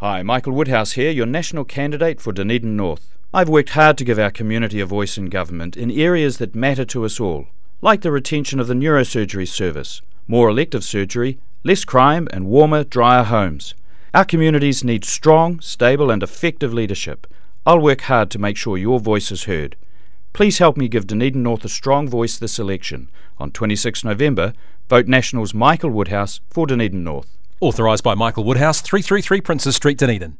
Hi, Michael Woodhouse here, your national candidate for Dunedin North. I've worked hard to give our community a voice in government in areas that matter to us all, like the retention of the neurosurgery service, more elective surgery, less crime, and warmer, drier homes. Our communities need strong, stable, and effective leadership. I'll work hard to make sure your voice is heard. Please help me give Dunedin North a strong voice this election. On 26 November, vote Nationals Michael Woodhouse for Dunedin North. Authorised by Michael Woodhouse, 333 Princes Street, Dunedin.